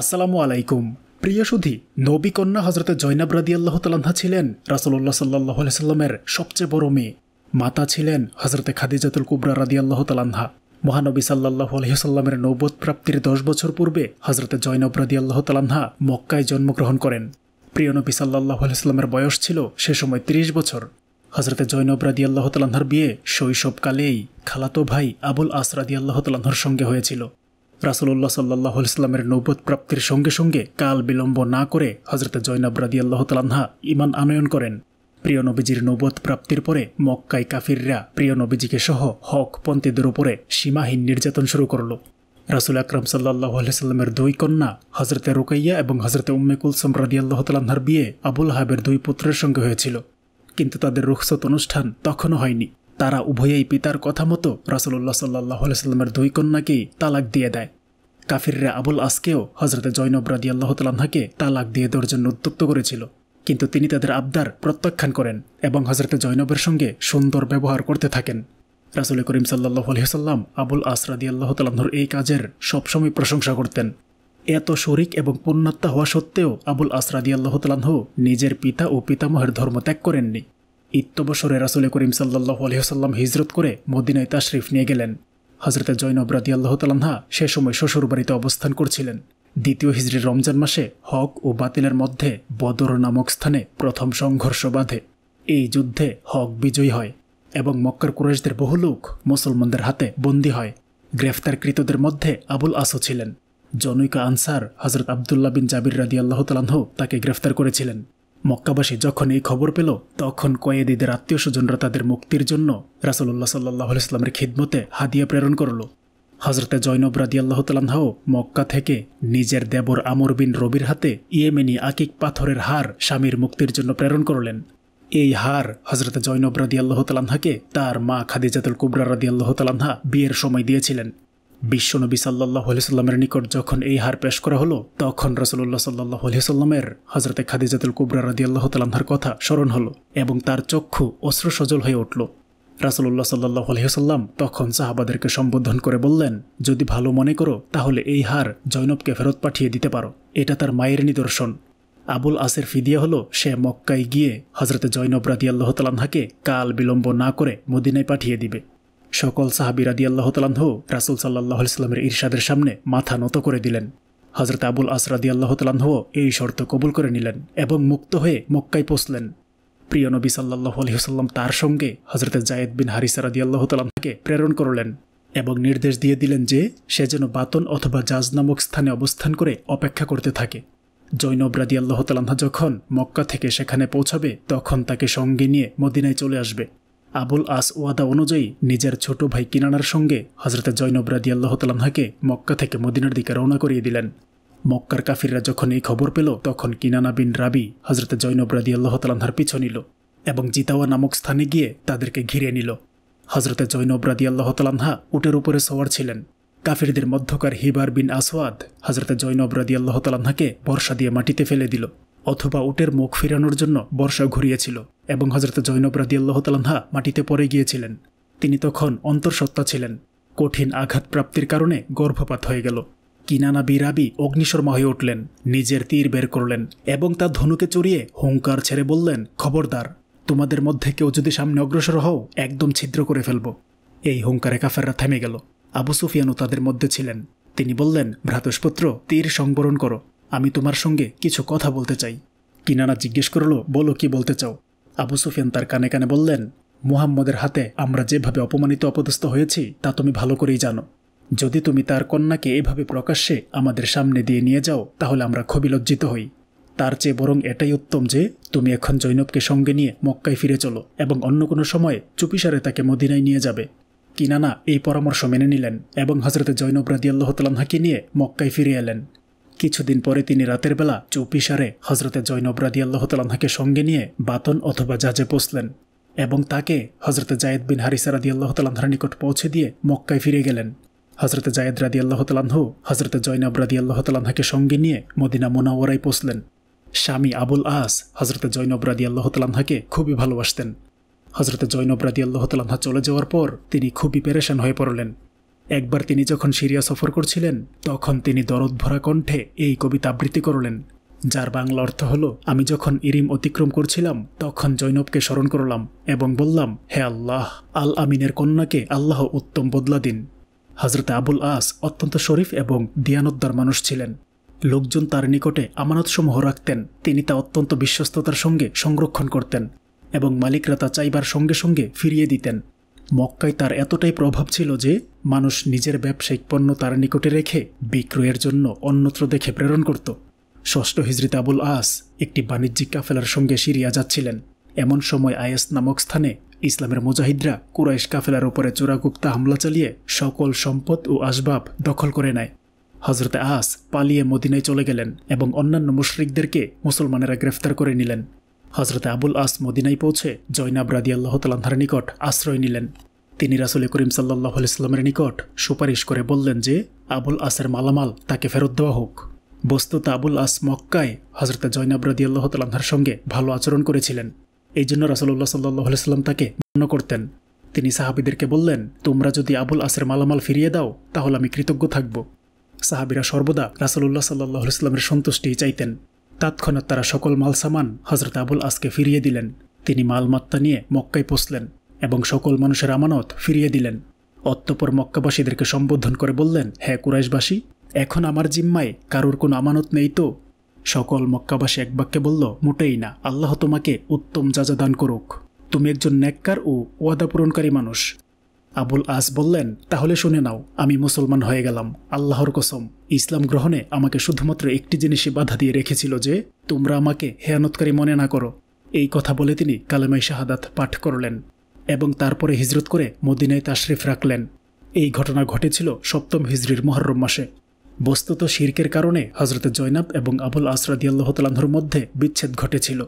আসসালামু আলাইকুম প্রিয় সুধি নবী কন্যা হজরত জৈনাব রাদি আল্লাহ তালান্না ছিলেন রাসুল্লাহ সাল্লাহ সাল্লামের সবচেয়ে বড় মেয়ে মাতা ছিলেন হজরতে খাদিজাতুল কুবরা রাদি আল্লাহ তালান্না মহানবী সাল্লাহ আলহিহসাল্লামের নৌবত প্রাপ্তির দশ বছর পূর্বে হজরতে জৈনব রাদি আল্লাহ তালহা মক্কায় জন্মগ্রহণ করেন প্রিয় নবী সাল্লাহ আলহিহাল্লামের বয়স ছিল সে সময় ৩০ বছর হজরতে জৈনব রাদি আল্লাহ তালহার বিয়ে শৈশবকালেই খালাতো ভাই আবুল আস রাদি আল্লাহ তালান্নার সঙ্গে হয়েছিল রাসুল্লাহ সাল্লাহ ইসলামের নৌবত প্রাপ্তির সঙ্গে সঙ্গে কাল বিলম্ব না করে হজরত জৈনব রাদি আল্লাহ তালহা ইমান আনয়ন করেন প্রিয় নবীজির নৌবত প্রাপ্তির পরে মক্কায় কাফিররা প্রিয় নবীজিকে সহ পন্থীদের উপরে সীমাহীন নির্যাতন শুরু করল রাসুল আকরম সাল্লাহ আলাইস্লামের দুই কন্যা হজরতে রুকাইয়া এবং হজরতে উম্মে কুলসম আল্লাহ তালাহার বিয়ে আবুল হাবের দুই পুত্রের সঙ্গে হয়েছিল কিন্তু তাদের রুখসত অনুষ্ঠান তখনও হয়নি তারা উভয়েই পিতার কথা মতো রাসুলুল্লাহ সাল্লাহ সাল্লামের দুই কন্যাকেই তালাক দিয়ে দেয় কাফিররা আবুল আসকেও হজরত জৈনব রাদি আল্লাহ তালাহাকে তালাক দিয়ে দেওয়ার জন্য উদ্যুক্ত করেছিল কিন্তু তিনি তাদের আবদার প্রত্যাখ্যান করেন এবং হজরত জৈনবের সঙ্গে সুন্দর ব্যবহার করতে থাকেন রাসুল করিম সাল্লাহ আলহিহাল্লাম আবুল আসরাদি আল্লাহ তালাহর এই কাজের সবসময় প্রশংসা করতেন এত শরিক এবং পুণ্যাত্মা হওয়া সত্ত্বেও আবুল আসরাদি আল্লাহ তালাহ নিজের পিতা ও পিতামহের ধর্ম ত্যাগ করেননি ইত্যবসরে রাসুল করিম সাল্লাহ আলহিহসাল্লাম হিজরত করে মদিনায় তাশরিফ নিয়ে গেলেন হজরতে জৈনব আল্লাহ আল্লাহতালাহা সে সময় শ্বশুরবাড়িতে অবস্থান করছিলেন দ্বিতীয় হিজড়ির রমজান মাসে হক ও বাতিলের মধ্যে বদর নামক স্থানে প্রথম সংঘর্ষ বাঁধে এই যুদ্ধে হক বিজয়ী হয় এবং মক্কার কুরেশদের বহু লোক মুসলমানদের হাতে বন্দী হয় গ্রেফতারকৃতদের মধ্যে আবুল আসো ছিলেন জনৈকা আনসার হজরত আবদুল্লা বিন জাবির রাদি আল্লাহতালাহ তাকে গ্রেফতার করেছিলেন মক্কাবাসী যখন এই খবর পেল তখন কয়েদিদের আত্মীয় স্বজনরা তাদের মুক্তির জন্য রাসুল্লাহ সাল্লাহ ইসলামের খিদমতে হাদিয়া প্রেরণ করল হজরতে জৈনব আল্লাহ তালাহাও মক্কা থেকে নিজের দেবর আমর বিন রবির হাতে ইয়েমেনি আকিক পাথরের হার স্বামীর মুক্তির জন্য প্রেরণ করলেন এই হার হজরতে জৈনব আল্লাহ তালাহাকে তার মা খাদিজাতুল কুবরা আল্লাহ তালাহা বিয়ের সময় দিয়েছিলেন বিশ্বনবী সাল্লাহ সাল্লামের নিকট যখন এই হার পেশ করা হলো তখন রসুল্লাহ সাল্লাহ সাল্লামের হজরতে খাদিজাতুল কুবরা রাদি আল্লাহ কথা স্মরণ হলো এবং তার চক্ষু অশ্রু সজল হয়ে উঠল রাসুল্লাহ সাল্লাহ আলহিহাল্লাম তখন সাহাবাদেরকে সম্বোধন করে বললেন যদি ভালো মনে করো তাহলে এই হার জৈনবকে ফেরত পাঠিয়ে দিতে পারো এটা তার মায়ের নিদর্শন আবুল আসের ফিদিয়া হলো সে মক্কায় গিয়ে হজরতে জৈনব রাদিয়াল্লাহ আল্লাহ তালাহাকে কাল বিলম্ব না করে মদিনায় পাঠিয়ে দিবে সকল সাহাবির আদি আল্লাহ তালাহ রাসুল সাল্লাহ ইসলামের ইরশাদের সামনে মাথা নত করে দিলেন হজরত আবুল আসরাদি আল্লাহ তালাহ এই শর্ত কবুল করে নিলেন এবং মুক্ত হয়ে মক্কায় পৌঁছলেন প্রিয় নবী সাল্লাহ আলহিহসাল্লাম তার সঙ্গে হজরতে জায়েদ বিন হারিসারাদি আল্লাহ তালামকে প্রেরণ করলেন এবং নির্দেশ দিয়ে দিলেন যে সে যেন বাতন অথবা জাজ নামক স্থানে অবস্থান করে অপেক্ষা করতে থাকে জৈনব রাদি আল্লাহ তালাহা যখন মক্কা থেকে সেখানে পৌঁছাবে তখন তাকে সঙ্গে নিয়ে মদিনায় চলে আসবে আবুল আস ওয়াদা অনুযায়ী নিজের ছোট ভাই কিনানার সঙ্গে হজরত জৈনব রাদি আল্লাহ তালাহাকে মক্কা থেকে মদিনার দিকে রওনা করিয়ে দিলেন মক্কার কাফিররা যখন এই খবর পেল তখন কিনানা বিন রাবি হজরত জৈনব রাদি আল্লাহ তালাহার পিছু নিল এবং জিতাওয়া নামক স্থানে গিয়ে তাদেরকে ঘিরে নিল হজরতে জৈনব রাদি আল্লাহ তালাহা উটের উপরে সওয়ার ছিলেন কাফিরদের মধ্যকার হিবার বিন আসওয়াদ হজরত জৈনব রাদি আল্লাহ তালাহাকে বর্ষা দিয়ে মাটিতে ফেলে দিল অথবা উটের মুখ ফেরানোর জন্য বর্ষা ঘুরিয়েছিল এবং হজরত জৈনব রাদিয়াল্লাহ মাটিতে পড়ে গিয়েছিলেন তিনি তখন অন্তঃসত্ত্বা ছিলেন কঠিন আঘাত প্রাপ্তির কারণে গর্ভপাত হয়ে গেল কিনানা বিরাবি অগ্নিশর্মা হয়ে উঠলেন নিজের তীর বের করলেন এবং তা ধনুকে চড়িয়ে হুঙ্কার ছেড়ে বললেন খবরদার তোমাদের মধ্যে কেউ যদি সামনে অগ্রসর হও একদম ছিদ্র করে ফেলব এই হুঙ্কারে কাফেররা থেমে গেল আবু সুফিয়ানও তাদের মধ্যে ছিলেন তিনি বললেন ভ্রাতস্পুত্র তীর সংবরণ করো আমি তোমার সঙ্গে কিছু কথা বলতে চাই কিনানা জিজ্ঞেস করল বলো কি বলতে চাও আবু সুফিয়ান তার কানে কানে বললেন মুহাম্মদের হাতে আমরা যেভাবে অপমানিত অপদস্থ হয়েছি তা তুমি ভালো করেই জানো যদি তুমি তার কন্যাকে এভাবে প্রকাশ্যে আমাদের সামনে দিয়ে নিয়ে যাও তাহলে আমরা খুবই লজ্জিত হই তার চেয়ে বরং এটাই উত্তম যে তুমি এখন জৈনবকে সঙ্গে নিয়ে মক্কায় ফিরে চলো এবং অন্য কোনো সময়ে চুপিসারে তাকে মদিনায় নিয়ে যাবে কিনানা এই পরামর্শ মেনে নিলেন এবং হজরতে জৈনব রাদিয়াল্লাহ নিয়ে মক্কায় ফিরে এলেন কিছুদিন পরে তিনি রাতের বেলা চৌপিসারে হজরতে জৈনব রাদি আল্লাহতালাহাকে সঙ্গে নিয়ে বাতন অথবা জাজে পৌঁছলেন এবং তাকে হজরতে জায়েদ বিন হারিসা রাদি আল্লাহতালাহার নিকট পৌঁছে দিয়ে মক্কায় ফিরে গেলেন হজরতে জায়েদ রাদি আল্লাহতালাহু হজরতে জৈনব রাদি আল্লাহতালাহাকে সঙ্গে নিয়ে মদিনা মোনাওয়ারাই পৌঁছলেন স্বামী আবুল আস হজরতে জৈনব রাদি আল্লাহতালাহাকে খুবই ভালোবাসতেন হজরতে জৈনব রাদি আল্লাহতালাহা চলে যাওয়ার পর তিনি খুবই পেরেশান হয়ে পড়লেন একবার তিনি যখন সিরিয়া সফর করছিলেন তখন তিনি দরদ ভরা কণ্ঠে এই কবিতা আবৃত্তি করলেন যার বাংলা অর্থ হলো আমি যখন ইরিম অতিক্রম করছিলাম তখন জৈনবকে স্মরণ করলাম এবং বললাম হে আল্লাহ আল আমিনের কন্যাকে আল্লাহ উত্তম বদলা দিন হজরত আবুল আস অত্যন্ত শরীফ এবং দিয়ানোদ্দার মানুষ ছিলেন লোকজন তার নিকটে আমানতসমূহ রাখতেন তিনি তা অত্যন্ত বিশ্বস্ততার সঙ্গে সংরক্ষণ করতেন এবং মালিকরা তা চাইবার সঙ্গে সঙ্গে ফিরিয়ে দিতেন মক্কায় তার এতটাই প্রভাব ছিল যে মানুষ নিজের ব্যবসায়িক পণ্য তার নিকটে রেখে বিক্রয়ের জন্য অন্যত্র দেখে প্রেরণ করত ষষ্ঠ হিজরিত আবুল আস একটি বাণিজ্যিক কাফেলার সঙ্গে সিরিয়া যাচ্ছিলেন এমন সময় আয়াস নামক স্থানে ইসলামের মুজাহিদরা কুরাইশ কাফেলার ওপরে চোরাগুপ্তা হামলা চালিয়ে সকল সম্পদ ও আসবাব দখল করে নেয় হজরতে আস পালিয়ে মদিনায় চলে গেলেন এবং অন্যান্য মুশরিকদেরকে মুসলমানেরা গ্রেফতার করে নিলেন হজরতে আবুল আস মদিনায় পৌঁছে জৈনাব রাদি আল্লাহ তালান্ধার নিকট আশ্রয় নিলেন তিনি রাসুল করিম সাল্লাহ ইসলামের নিকট সুপারিশ করে বললেন যে আবুল আসের মালামাল তাকে ফেরত দেওয়া হোক বস্তুত আবুল আস মক্কায় হজরত জয়নাব রদি আল্লাহ তাল্লাহার সঙ্গে ভালো আচরণ করেছিলেন এই জন্য রাসুল্লাহ সাল্লাহ ইসলাম তাকে মান্য করতেন তিনি সাহাবিদেরকে বললেন তোমরা যদি আবুল আসের মালামাল ফিরিয়ে দাও তাহলে আমি কৃতজ্ঞ থাকব সাহাবিরা সর্বদা রাসুল্লাহ সাল্লাহ ইসলামের সন্তুষ্টি চাইতেন তাৎক্ষণাৎ তারা সকল মাল সামান হজরত আবুল আসকে ফিরিয়ে দিলেন তিনি মালমাত্তা নিয়ে মক্কায় পোষলেন এবং সকল মানুষের আমানত ফিরিয়ে দিলেন অত্যপর মক্কাবাসীদেরকে সম্বোধন করে বললেন হ্যাঁ কুরাইশবাসী এখন আমার জিম্মায় কারোর কোনো আমানত নেই তো সকল মক্কাবাসী এক বাক্যে বলল মোটেই না আল্লাহ তোমাকে উত্তম যাজা দান করুক তুমি একজন ন্যাক্কার ও পূরণকারী মানুষ আবুল আস বললেন তাহলে শুনে নাও আমি মুসলমান হয়ে গেলাম আল্লাহর কসম ইসলাম গ্রহণে আমাকে শুধুমাত্র একটি জিনিসই বাধা দিয়ে রেখেছিল যে তোমরা আমাকে হেয়ানতকারী মনে না করো এই কথা বলে তিনি কালেমাই শাহাদাত পাঠ করলেন এবং তারপরে হিজরত করে মদিনায় তাশরিফ রাখলেন এই ঘটনা ঘটেছিল সপ্তম হিজরির মহরম মাসে বস্তুত শির্কের কারণে হজরতে জয়নাব এবং আবুল আসরাদিয়াল্লাহতালাহর মধ্যে বিচ্ছেদ ঘটেছিল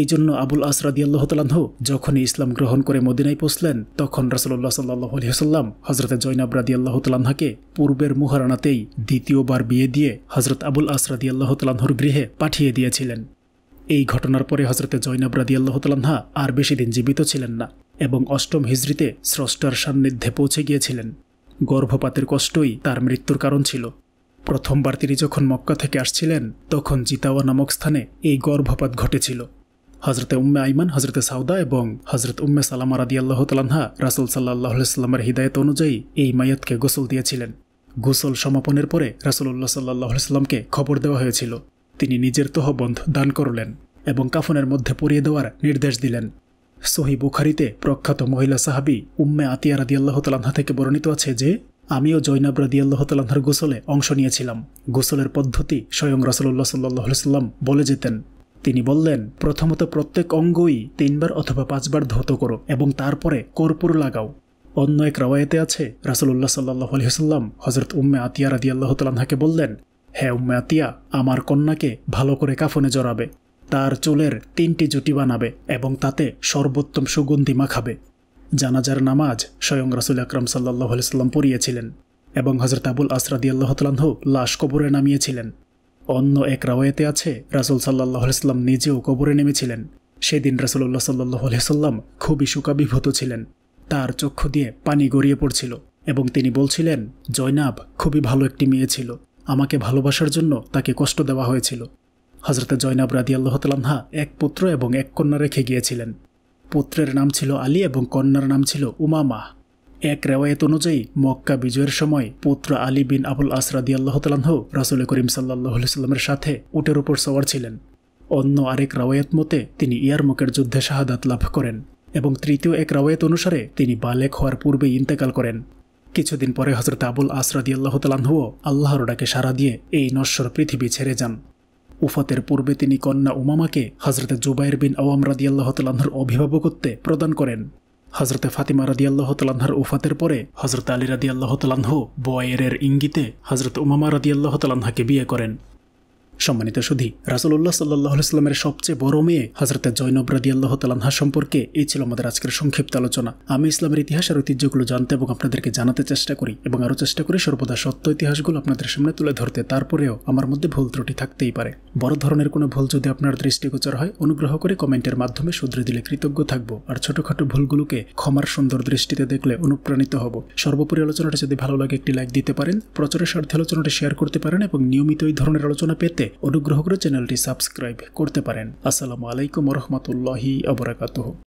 এই জন্য আবুল আসরাদিয়াল্লাহতালাহ যখনই ইসলাম গ্রহণ করে মদিনায় পৌঁছলেন তখন রাসলুল্লাহ সাল্লাহ আলহিহাল্লাম হজরতে জয়নাব রাদিয়াল্লাহতালাহাকে পূর্বের মুহারানাতেই দ্বিতীয়বার বিয়ে দিয়ে হজরত আবুল আসরাদিয়াল্লাহতালাহর গৃহে পাঠিয়ে দিয়েছিলেন এই ঘটনার পরে হজরতে জৈনব রাদিয়াল্লাহতালাহা আর বেশি দিন জীবিত ছিলেন না এবং অষ্টম হিজড়িতে স্রষ্টার সান্নিধ্যে পৌঁছে গিয়েছিলেন গর্ভপাতের কষ্টই তার মৃত্যুর কারণ ছিল প্রথমবার তিনি যখন মক্কা থেকে আসছিলেন তখন জিতাওয়া নামক স্থানে এই গর্ভপাত ঘটেছিল হজরতে উম্মে আইমান হজরতে সাউদা এবং হজরত উম্মে সালামা রাদি আল্লাহ তালাহা রাসুল সাল্লাহ সাল্লামের হৃদায়ত অনুযায়ী এই মায়াতকে গোসল দিয়েছিলেন গোসল সমাপনের পরে রাসুল্লাহ সাল্লাহ সাল্লামকে খবর দেওয়া হয়েছিল তিনি নিজের তহবন্ধ দান করলেন এবং কাফনের মধ্যে পরিয়ে দেওয়ার নির্দেশ দিলেন সহি বুখারিতে প্রখ্যাত মহিলা সাহাবি উম্মে আতিয়া রাদিয়াল্লাহ তালাহা থেকে বর্ণিত আছে যে আমিও জৈনাব রাদিয়াল্লাহ তালাহার গোসলে অংশ নিয়েছিলাম গোসলের পদ্ধতি স্বয়ং রসল্লাহ সাল্লাহ সাল্লাম বলে যেতেন তিনি বললেন প্রথমত প্রত্যেক অঙ্গই তিনবার অথবা পাঁচবার ধৌত করো এবং তারপরে কর্পূর লাগাও অন্য এক রওয়ায়তে আছে রাসুল্লাহ সাল্লাহ আলহিহাল্লাম হজরত উম্মে আতিয়া রাদিয়াল্লাহ তালাহাকে বললেন হ্যাঁ উম্মে আতিয়া আমার কন্যাকে ভালো করে কাফনে জড়াবে তার চুলের তিনটি জুটি বানাবে এবং তাতে সর্বোত্তম সুগন্ধি মাখাবে জানাজার নামাজ স্বয়ং রাসুল আকরাম সাল্লাহ আলাইস্লাম পড়িয়েছিলেন এবং হজরত আবুল আসরাদি আল্লাহ তালাহ লাশ কবরে নামিয়েছিলেন অন্য এক রাওয়েতে আছে রাসুল সাল্লাহ আলাইস্লাম নিজেও কবরে নেমেছিলেন সেদিন রাসুল্লাহ সাল্লাহ আলাইস্লাম খুবই শোকাবিভূত ছিলেন তার চক্ষু দিয়ে পানি গড়িয়ে পড়ছিল এবং তিনি বলছিলেন জয়নাব খুবই ভালো একটি মেয়ে ছিল আমাকে ভালোবাসার জন্য তাকে কষ্ট দেওয়া হয়েছিল হজরত জয়নাব রাদি আল্লাহতালহা এক পুত্র এবং এক কন্যা রেখে গিয়েছিলেন পুত্রের নাম ছিল আলী এবং কন্যার নাম ছিল উমামা এক রেওয়ায়ত অনুযায়ী মক্কা বিজয়ের সময় পুত্র আলী বিন আবুল আসরাদি আল্লাহতালহ রাসুল করিম সাল্লাহ সাল্লামের সাথে উটের উপর সওয়ার ছিলেন অন্য আরেক রাওয়ায়ত মতে তিনি ইয়ারমুকের যুদ্ধে শাহাদাত লাভ করেন এবং তৃতীয় এক রাওয়ায়ত অনুসারে তিনি বালেক হওয়ার পূর্বেই ইন্তেকাল করেন কিছুদিন পরে হজরত আবুল আসরাদি আল্লাহতালহ আল্লাহর ডাকে সাড়া দিয়ে এই নশ্বর পৃথিবী ছেড়ে যান উফাতের পূর্বে তিনি কন্যা উমামাকে হজরতে জুবাইর বিন আওয়াম রাদিয়াল্লাহ তালাহর অভিভাবকত্বে প্রদান করেন হজরতে ফাতিমা রাদিয়াল্লাহ তালাহার উফাতের পরে হজরত আলী রাদিয়াল্লাহ তালাহ বয়েরের ইঙ্গিতে হজরত উমামা রাদিয়াল্লাহ তালাহাকে বিয়ে করেন সম্মানিত সুধি রাসুল্লাহ সাল্লাহ ইসলামের সবচেয়ে বড় মেয়ে হজরতে জৈনব রাদি আল্লাহ তালহা সম্পর্কে এই ছিল আমাদের আজকের সংক্ষিপ্ত আলোচনা আমি ইসলামের ইতিহাসের ঐতিহ্যগুলো জানতে এবং আপনাদেরকে জানাতে চেষ্টা করি এবং আরও চেষ্টা করি সর্বদা সত্য ইতিহাসগুলো আপনাদের সামনে তুলে ধরতে তারপরেও আমার মধ্যে ভুল ত্রুটি থাকতেই পারে বড় ধরনের কোনো ভুল যদি আপনার দৃষ্টিগোচর হয় অনুগ্রহ করে কমেন্টের মাধ্যমে শুধরে দিলে কৃতজ্ঞ থাকবো আর ছোটখাটো ভুলগুলোকে ক্ষমার সুন্দর দৃষ্টিতে দেখলে অনুপ্রাণিত হব সর্বোপরি আলোচনাটা যদি ভালো লাগে একটি লাইক দিতে পারেন প্রচারের স্বার্থে আলোচনাটা শেয়ার করতে পারেন এবং নিয়মিত এই ধরনের আলোচনা পেতে অনুগ্রহ করে চ্যানেলটি সাবস্ক্রাইব করতে পারেন আসসালামু আলাইকুম রহমতুল্লাহি আবরাকাতুহ